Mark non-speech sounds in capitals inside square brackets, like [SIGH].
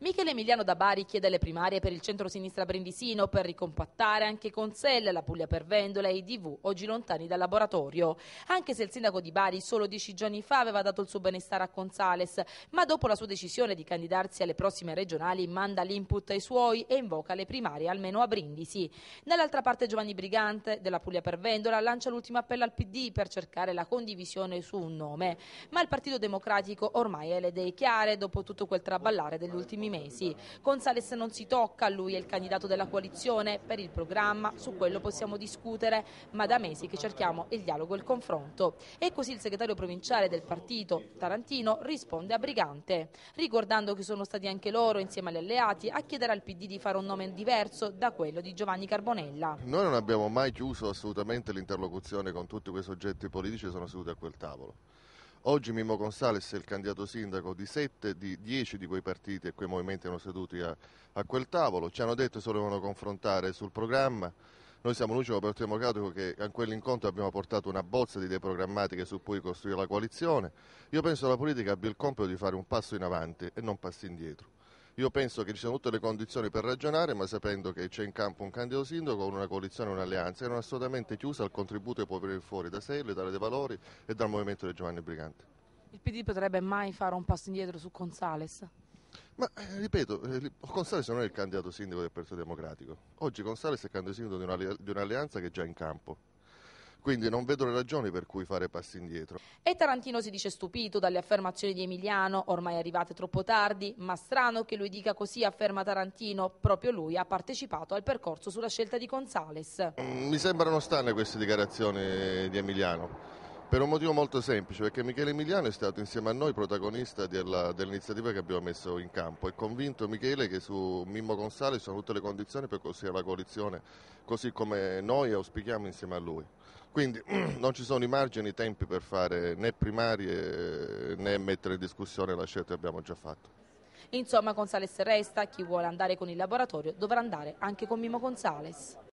Michele Emiliano da Bari chiede le primarie per il centro-sinistra brindisino per ricompattare anche con Sella, la Puglia per Vendola e i DV, oggi lontani dal laboratorio. Anche se il sindaco di Bari solo dieci giorni fa aveva dato il suo benestare a Gonzales, ma dopo la sua decisione di candidarsi alle prossime regionali manda l'input ai suoi e invoca le primarie almeno a Brindisi. Dall'altra parte Giovanni Brigante della Puglia per Vendola lancia l'ultimo appello al PD per cercare la condivisione su un nome. Ma il Partito Democratico ormai ha le idee chiare dopo tutto quel traballare degli ultimi prossimi mesi. Consales non si tocca, lui è il candidato della coalizione, per il programma su quello possiamo discutere, ma da mesi che cerchiamo il dialogo e il confronto. E così il segretario provinciale del partito, Tarantino, risponde a Brigante, ricordando che sono stati anche loro, insieme agli alleati, a chiedere al PD di fare un nome diverso da quello di Giovanni Carbonella. Noi non abbiamo mai chiuso assolutamente l'interlocuzione con tutti quei soggetti politici che sono seduti a quel tavolo. Oggi Mimmo Gonzales è il candidato sindaco di 7 di 10 di quei partiti e quei movimenti erano seduti a, a quel tavolo. Ci hanno detto che si volevano confrontare sul programma. Noi siamo l'unico partito democratico che a quell'incontro abbiamo portato una bozza di idee programmatiche su cui costruire la coalizione. Io penso che la politica abbia il compito di fare un passo in avanti e non passi indietro. Io penso che ci siano tutte le condizioni per ragionare, ma sapendo che c'è in campo un candidato sindaco, una coalizione, un'alleanza che non è assolutamente chiusa al contributo che può venire fuori da sé, dalla De Valori e dal movimento di Giovanni Briganti. Il PD potrebbe mai fare un passo indietro su Gonzales? Ma eh, ripeto, eh, Gonzales non è il candidato sindaco del Partito Democratico. Oggi Gonzales è il candidato sindaco di, una, di un'alleanza che è già in campo quindi non vedo le ragioni per cui fare passi indietro. E Tarantino si dice stupito dalle affermazioni di Emiliano, ormai arrivate troppo tardi, ma strano che lui dica così, afferma Tarantino, proprio lui ha partecipato al percorso sulla scelta di Gonzales. Mm, mi sembrano strane queste dichiarazioni di Emiliano per un motivo molto semplice, perché Michele Emiliano è stato insieme a noi protagonista della, dell'iniziativa che abbiamo messo in campo. È convinto Michele che su Mimmo Consale ci sono tutte le condizioni per costruire la coalizione così come noi auspichiamo insieme a lui. Quindi [CLEARS THROAT] non ci sono i margini, i tempi per fare né primarie né mettere in discussione la scelta che abbiamo già fatto. Insomma, Gonzales resta, chi vuole andare con il laboratorio dovrà andare anche con Mimo Gonzales.